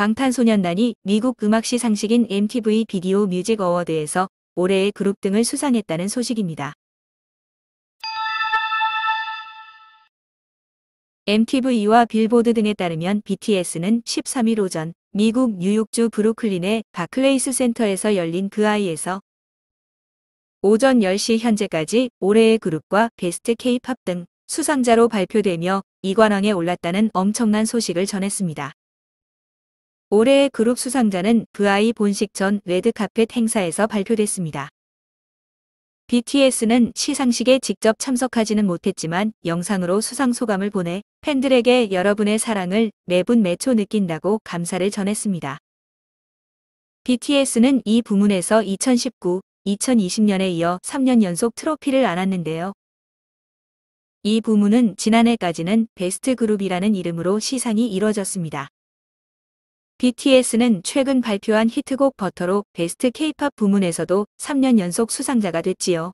방탄소년단이 미국 음악시 상식인 MTV 비디오 뮤직 어워드에서 올해의 그룹 등을 수상했다는 소식입니다. MTV와 빌보드 등에 따르면 BTS는 13일 오전 미국 뉴욕주 브루클린의 바클레이스 센터에서 열린 그 아이에서 오전 10시 현재까지 올해의 그룹과 베스트 케이팝등 수상자로 발표되며 이관왕에 올랐다는 엄청난 소식을 전했습니다. 올해의 그룹 수상자는 VI 그 본식 전 레드카펫 행사에서 발표됐습니다. BTS는 시상식에 직접 참석하지는 못했지만 영상으로 수상 소감을 보내 팬들에게 여러분의 사랑을 매분 매초 느낀다고 감사를 전했습니다. BTS는 이 부문에서 2019, 2020년에 이어 3년 연속 트로피를 안았는데요. 이 부문은 지난해까지는 베스트 그룹이라는 이름으로 시상이 이뤄졌습니다. BTS는 최근 발표한 히트곡 버터로 베스트 K-팝 부문에서도 3년 연속 수상자가 됐지요.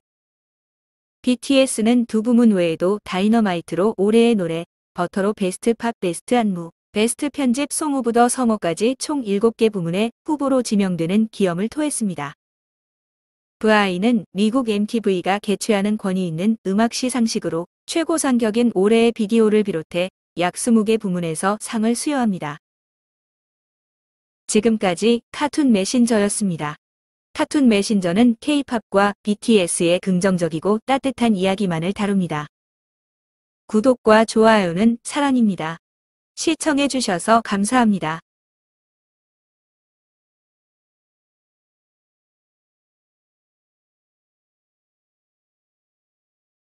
BTS는 두 부문 외에도 다이너마이트로 올해의 노래, 버터로 베스트 팝 베스트 안무, 베스트 편집 송오부더성머까지총 7개 부문에 후보로 지명되는 기염을 토했습니다. 브아이는 미국 MTV가 개최하는 권위 있는 음악 시상식으로 최고 상격인 올해의 비디오를 비롯해 약 20개 부문에서 상을 수여합니다. 지금까지 카툰 메신저였습니다. 카툰 메신저는 K-팝과 BTS의 긍정적이고 따뜻한 이야기만을 다룹니다. 구독과 좋아요는 사랑입니다. 시청해주셔서 감사합니다.